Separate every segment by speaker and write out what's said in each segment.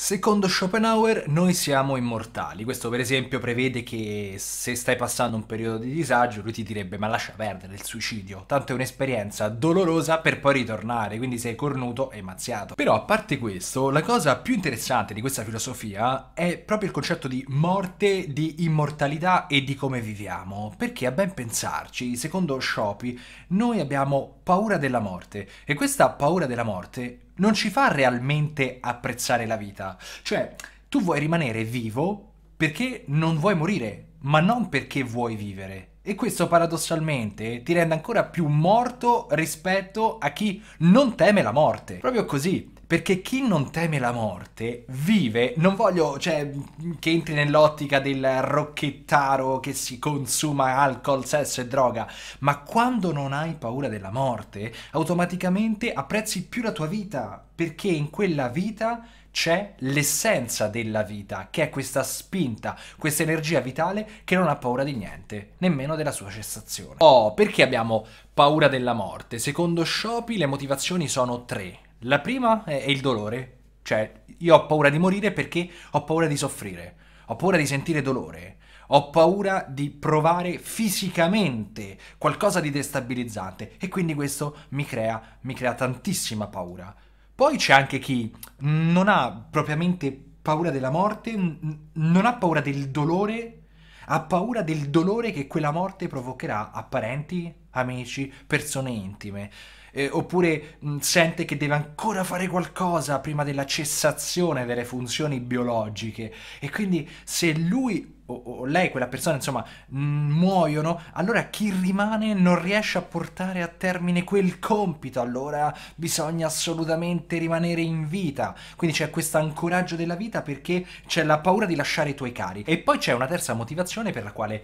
Speaker 1: Secondo Schopenhauer noi siamo immortali, questo per esempio prevede che se stai passando un periodo di disagio lui ti direbbe ma lascia perdere il suicidio, tanto è un'esperienza dolorosa per poi ritornare, quindi sei cornuto e mazziato. Però a parte questo, la cosa più interessante di questa filosofia è proprio il concetto di morte, di immortalità e di come viviamo, perché a ben pensarci, secondo Schopi, noi abbiamo paura della morte e questa paura della morte non ci fa realmente apprezzare la vita. Cioè, tu vuoi rimanere vivo perché non vuoi morire, ma non perché vuoi vivere. E questo paradossalmente ti rende ancora più morto rispetto a chi non teme la morte. Proprio così. Perché chi non teme la morte vive, non voglio, cioè, che entri nell'ottica del rocchettaro che si consuma alcol, sesso e droga, ma quando non hai paura della morte, automaticamente apprezzi più la tua vita, perché in quella vita c'è l'essenza della vita, che è questa spinta, questa energia vitale che non ha paura di niente, nemmeno della sua cessazione. Oh, perché abbiamo paura della morte? Secondo Shopi le motivazioni sono tre. La prima è, il dolore, cioè io ho paura di morire perché ho paura di soffrire, ho paura di sentire dolore, ho paura di provare fisicamente qualcosa di destabilizzante e quindi questo mi crea, mi crea tantissima paura. Poi c'è anche chi non ha propriamente paura della morte, non ha paura del dolore, ha paura del dolore che quella morte provocherà a parenti, amici, persone intime eh, oppure mh, mm, sente che deve ancora fare qualcosa prima della cessazione delle funzioni biologiche e quindi se lui o, lei, quella persona, insomma, mm, muoiono, allora chi rimane non riesce a portare a termine quel compito, allora bisogna assolutamente rimanere in vita. Quindi c'è questo ancoraggio della vita perché c'è la paura di lasciare i tuoi cari. E poi c'è una terza motivazione per la quale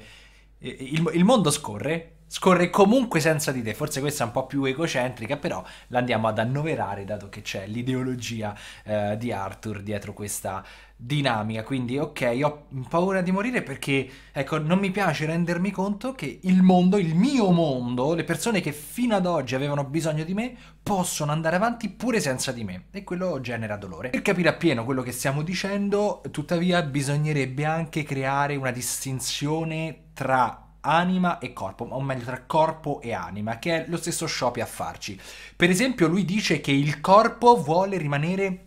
Speaker 1: eh, il, il mondo scorre scorre comunque senza di te, forse questa è un po' più egocentrica, però l'andiamo ad annoverare dato che c'è l'ideologia eh, di Arthur dietro questa dinamica, quindi ok, ho paura di morire perché ecco, non mi piace rendermi conto che il mondo, il mio mondo, le persone che fino ad oggi avevano bisogno di me possono andare avanti pure senza di me e quello genera dolore. Per capire appieno quello che stiamo dicendo, tuttavia bisognerebbe anche creare una distinzione tra anima e corpo, o meglio tra corpo e anima, che è lo stesso Shopee a farci. Per esempio lui dice che il corpo vuole rimanere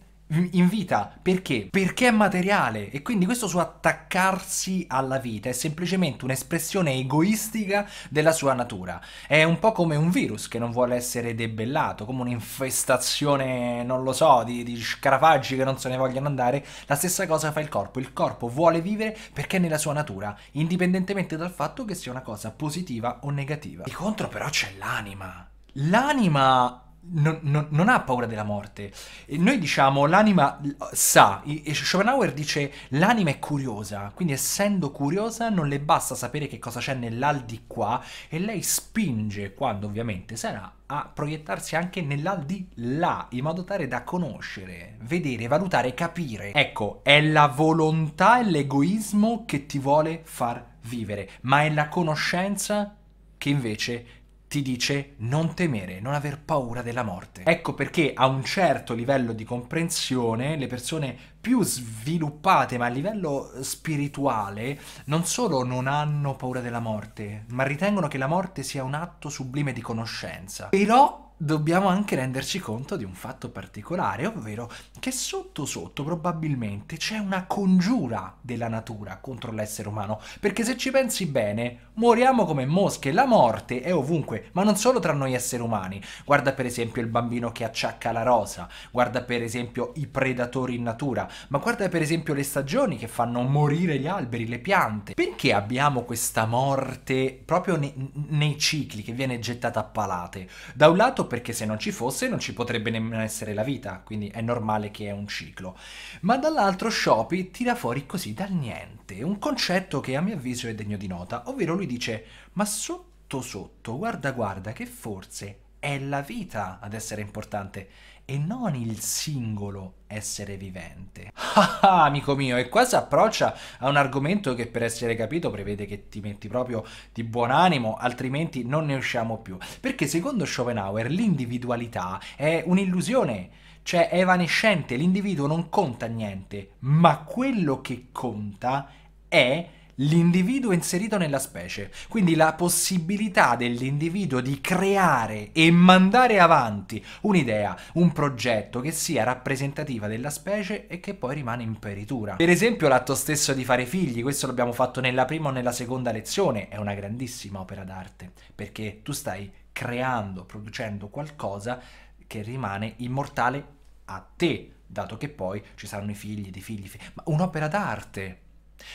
Speaker 1: in vita. Perché? Perché è materiale e quindi questo suo attaccarsi alla vita è semplicemente un'espressione egoistica della sua natura. È un po' come un virus che non vuole essere debellato, come un'infestazione, non lo so, di, di scarafaggi che non se ne vogliono andare. La stessa cosa fa il corpo. Il corpo vuole vivere perché è nella sua natura, indipendentemente dal fatto che sia una cosa positiva o negativa. Di contro però c'è l'anima. L'anima non, non, non, ha paura della morte. E noi diciamo l'anima sa, e Schopenhauer dice l'anima è curiosa, quindi essendo curiosa non le basta sapere che cosa c'è nell'aldilà e lei spinge, quando ovviamente sarà, a proiettarsi anche nell'aldilà, in modo tale da conoscere, vedere, valutare, capire. Ecco, è la volontà e l'egoismo che ti vuole far vivere, ma è la conoscenza che invece ti dice non temere, non aver paura della morte. Ecco perché a un certo livello di comprensione le persone più sviluppate, ma a livello eh, spirituale, non solo non hanno paura della morte, ma ritengono che la morte sia un atto sublime di conoscenza. Però dobbiamo anche renderci conto di un fatto particolare, ovvero che sotto sotto probabilmente c'è una congiura della natura contro l'essere umano, perché se ci pensi bene, muoriamo come mosche, la morte è ovunque, ma non solo tra noi esseri umani. Guarda per esempio il bambino che acciacca la rosa, guarda per esempio i predatori in natura, ma guarda per esempio le stagioni che fanno morire gli alberi, le piante. Perché abbiamo questa morte proprio nei, nei cicli che viene gettata a palate? Da un lato perché se non ci fosse non ci potrebbe nemmeno essere la vita, quindi è normale che è un ciclo. Ma dall'altro Shopi tira fuori così dal niente un concetto che a mio avviso è degno di nota, ovvero lui dice ma sotto sotto guarda guarda che forse è la vita ad essere importante e non il singolo essere vivente. Ah, ah, amico mio, e qua si approccia a un argomento che per essere capito prevede che ti metti proprio di buon animo, altrimenti non ne usciamo più. Perché secondo Schopenhauer l'individualità è un'illusione, cioè è evanescente, l'individuo non conta niente, ma quello che conta è l'individuo inserito nella specie, quindi la possibilità dell'individuo di creare e mandare avanti un'idea, un progetto che sia rappresentativa della specie e che poi rimane in peritura. Per esempio l'atto stesso di fare figli, questo l'abbiamo fatto nella prima o nella seconda lezione, è una grandissima opera d'arte, perché tu stai creando, producendo qualcosa che rimane immortale a te, dato che poi ci saranno i figli, di figli, figli. ma un'opera d'arte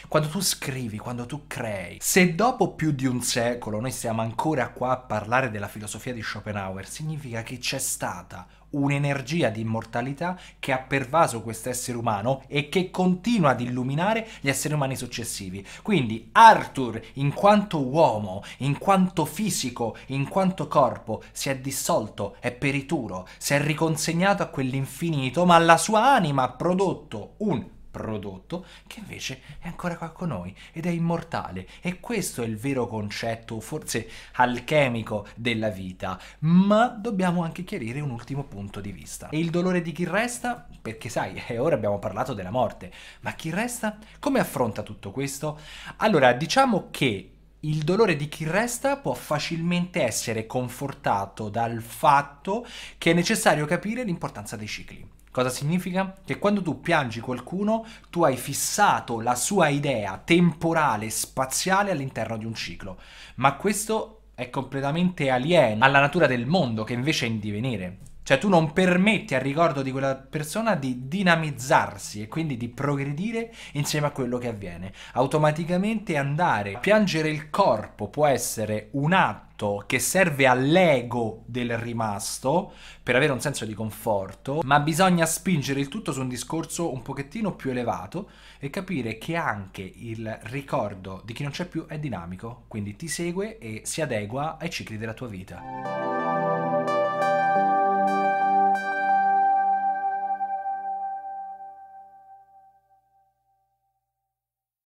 Speaker 1: quando tu scrivi, quando tu crei, se dopo più di un secolo noi stiamo ancora qua a parlare della filosofia di Schopenhauer, significa che c'è stata un'energia di immortalità che ha pervaso questo essere umano e che continua ad illuminare gli esseri umani successivi. Quindi Arthur, in quanto uomo, in quanto fisico, in quanto corpo, si è dissolto, è perituro, si è riconsegnato a quell'infinito, ma la sua anima ha prodotto un prodotto che invece è ancora qua con noi ed è immortale e questo è il vero concetto forse alchemico della vita ma dobbiamo anche chiarire un ultimo punto di vista e il dolore di chi resta perché sai eh, ora abbiamo parlato della morte ma chi resta come affronta tutto questo allora diciamo che il dolore di chi resta può facilmente essere confortato dal fatto che è necessario capire l'importanza dei cicli Cosa significa? Che quando tu piangi qualcuno, tu hai fissato la sua idea temporale, spaziale all'interno di un ciclo. Ma questo è completamente alieno alla natura del mondo che invece è in divenire. Cioè tu non permetti al ricordo di quella persona di dinamizzarsi e quindi di progredire insieme a quello che avviene. Automaticamente andare a piangere il corpo può essere un atto che serve all'ego del rimasto per avere un senso di conforto, ma bisogna spingere il tutto su un discorso un pochettino più elevato e capire che anche il ricordo di chi non c'è più è dinamico, quindi ti segue e si adegua ai cicli della tua vita.